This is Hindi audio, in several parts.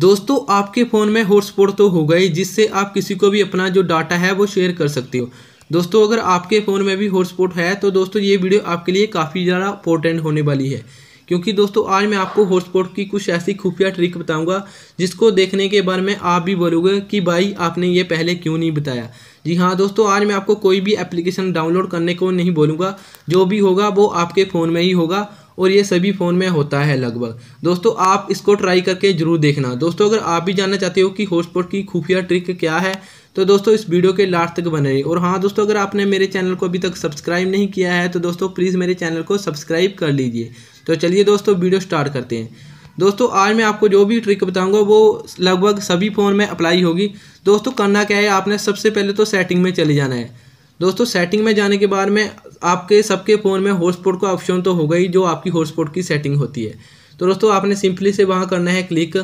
दोस्तों आपके फ़ोन में हॉटस्पॉट तो होगा ही जिससे आप किसी को भी अपना जो डाटा है वो शेयर कर सकते हो दोस्तों अगर आपके फ़ोन में भी हॉटस्पॉट है तो दोस्तों ये वीडियो आपके लिए काफ़ी ज़्यादा इंपॉर्टेंट होने वाली है क्योंकि दोस्तों आज मैं आपको हॉटस्पॉट की कुछ ऐसी खुफिया ट्रिक बताऊंगा जिसको देखने के बाद में आप भी बोलोगे कि भाई आपने ये पहले क्यों नहीं बताया जी हाँ दोस्तों आज मैं आपको कोई भी एप्लीकेशन डाउनलोड करने को नहीं बोलूँगा जो भी होगा वो आपके फ़ोन में ही होगा और ये सभी फ़ोन में होता है लगभग दोस्तों आप इसको ट्राई करके ज़रूर देखना दोस्तों अगर आप भी जानना चाहते हो कि हॉटस्पॉट की खुफिया ट्रिक क्या है तो दोस्तों इस वीडियो के लास्ट तक बने रही और हाँ दोस्तों अगर आपने मेरे चैनल को अभी तक सब्सक्राइब नहीं किया है तो दोस्तों प्लीज़ मेरे चैनल को सब्सक्राइब कर लीजिए तो चलिए दोस्तों वीडियो स्टार्ट करते हैं दोस्तों आज मैं आपको जो भी ट्रिक बताऊंगा वो लगभग सभी फ़ोन में अप्लाई होगी दोस्तों करना क्या है आपने सबसे पहले तो सेटिंग में चले जाना है दोस्तों सेटिंग में जाने के बाद में आपके सबके फ़ोन में हॉटस्पॉट का ऑप्शन तो होगा ही जो आपकी हॉटस्पॉट की सेटिंग होती है तो दोस्तों आपने सिंपली से वहाँ करना है क्लिक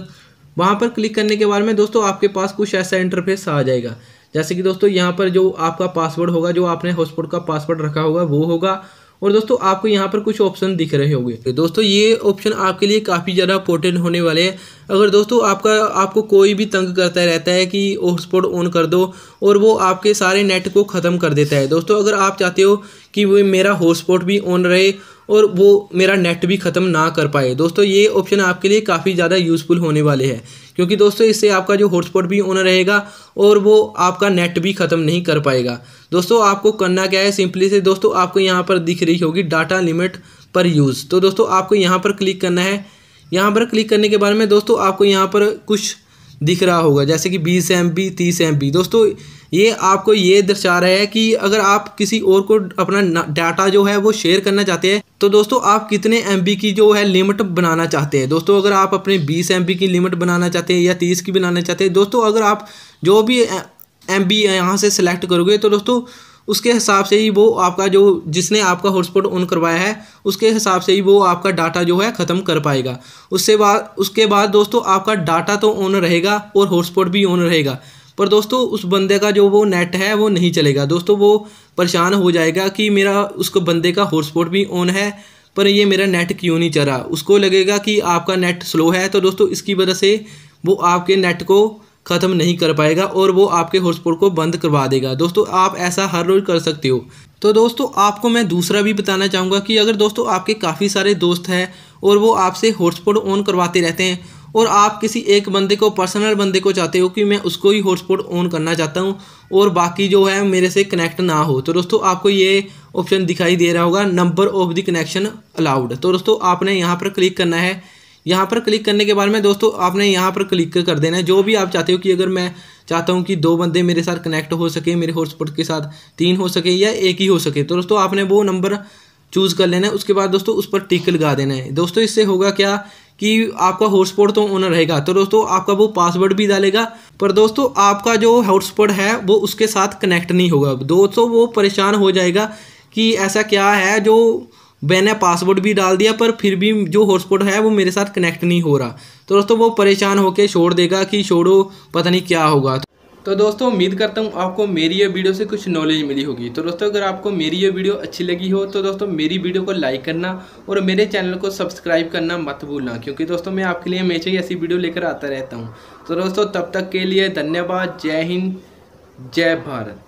वहाँ पर क्लिक करने के बाद में दोस्तों आपके पास कुछ ऐसा इंटरफेस आ जाएगा जैसे कि दोस्तों यहाँ पर जो आपका पासवर्ड होगा जो आपने हॉटस्पॉट का पासवर्ड रखा होगा वो होगा और दोस्तों आपको यहाँ पर कुछ ऑप्शन दिख रहे होंगे तो दोस्तों ये ऑप्शन आपके लिए काफ़ी ज़्यादा इंपॉर्टेंट होने वाले हैं अगर दोस्तों आपका आपको कोई भी तंग करता रहता है कि हॉटस्पॉट ऑन कर दो और वो आपके सारे नेट को ख़त्म कर देता है दोस्तों अगर आप चाहते हो कि वो मेरा हॉटस्पॉट भी ऑन रहे और वो मेरा नेट भी ख़त्म ना कर पाए दोस्तों ये ऑप्शन आपके लिए काफ़ी ज़्यादा यूज़फुल होने वाले हैं क्योंकि दोस्तों इससे आपका जो हॉटस्पॉट भी ऑन रहेगा और वो आपका नेट भी ख़त्म नहीं कर पाएगा दोस्तों आपको करना क्या है सिंपली से दोस्तों आपको यहाँ पर दिख रही होगी डाटा लिमिट पर यूज़ तो दोस्तों आपको यहाँ पर क्लिक करना है यहाँ पर क्लिक करने के बाद में दोस्तों आपको यहाँ पर कुछ दिख रहा होगा जैसे कि बीस एम बी तीस एम बी दोस्तों ये आपको ये दर्शा रहा है कि अगर आप किसी और को अपना डाटा जो है वो शेयर करना चाहते हैं तो दोस्तों आप कितने एम की जो है लिमिट बनाना चाहते हैं दोस्तों अगर आप अपने बीस एम की लिमिट बनाना चाहते हैं या तीस की बनाना चाहते हैं दोस्तों अगर आप जो भी एम बी यहाँ से सिलेक्ट करोगे तो दोस्तों उसके हिसाब से ही वो आपका जो जिसने आपका हॉटस्पॉट ऑन करवाया है उसके हिसाब से ही वो आपका डाटा जो है ख़त्म कर पाएगा उससे बाद उसके बाद दोस्तों आपका डाटा तो ऑन रहेगा और हॉटस्पॉट भी ऑन रहेगा पर दोस्तों उस बंदे का जो वो नेट है वो नहीं चलेगा दोस्तों वो परेशान हो जाएगा कि मेरा उस बंदे का हॉटस्पॉट भी ऑन है पर ये मेरा नेट क्यों नहीं चला उसको लगेगा कि आपका नेट स्लो है तो दोस्तों इसकी वजह से वो आपके नेट को ख़त्म नहीं कर पाएगा और वो आपके हॉटस्पॉट को बंद करवा देगा दोस्तों आप ऐसा हर रोज़ कर सकते हो तो दोस्तों आपको मैं दूसरा भी बताना चाहूँगा कि अगर दोस्तों आपके काफ़ी सारे दोस्त हैं और वो आपसे हॉटस्पॉट ऑन करवाते रहते हैं और आप किसी एक बंदे को पर्सनल बंदे को चाहते हो कि मैं उसको ही हॉटस्पॉट ऑन करना चाहता हूँ और बाकी जो है मेरे से कनेक्ट ना हो तो दोस्तों आपको ये ऑप्शन दिखाई दे रहा होगा number of the connection allowed तो दोस्तों आपने यहाँ पर क्लिक करना है यहाँ पर क्लिक करने के बाद में दोस्तों आपने यहाँ पर क्लिक कर देना है जो भी आप चाहते हो कि अगर मैं चाहता हूँ कि दो बंदे मेरे साथ कनेक्ट हो सके मेरे हॉटस्पॉट के साथ तीन हो सके या एक ही हो सके तो दोस्तों आपने वो नंबर चूज़ कर लेना है उसके बाद दोस्तों उस पर टिक लगा देना है दोस्तों इससे होगा क्या कि आपका हॉटस्पॉट तो ऑन रहेगा तो दोस्तों आपका वो पासवर्ड भी डालेगा पर दोस्तों आपका जो हॉटस्पॉट है वो उसके साथ कनेक्ट नहीं होगा दोस्तों वो परेशान हो जाएगा कि ऐसा क्या है जो मैंने पासवर्ड भी डाल दिया पर फिर भी जो हॉटस्पॉट है वो मेरे साथ कनेक्ट नहीं हो रहा तो दोस्तों वो परेशान होकर छोड़ देगा कि छोड़ो पता नहीं क्या होगा तो दोस्तों उम्मीद करता हूँ आपको मेरी ये वीडियो से कुछ नॉलेज मिली होगी तो दोस्तों अगर आपको मेरी ये वीडियो अच्छी लगी हो तो दोस्तों मेरी वीडियो को लाइक करना और मेरे चैनल को सब्सक्राइब करना मत भूलना क्योंकि दोस्तों मैं आपके लिए हमेशा ही ऐसी वीडियो लेकर आता रहता हूँ तो दोस्तों तब तक के लिए धन्यवाद जय हिंद जय भारत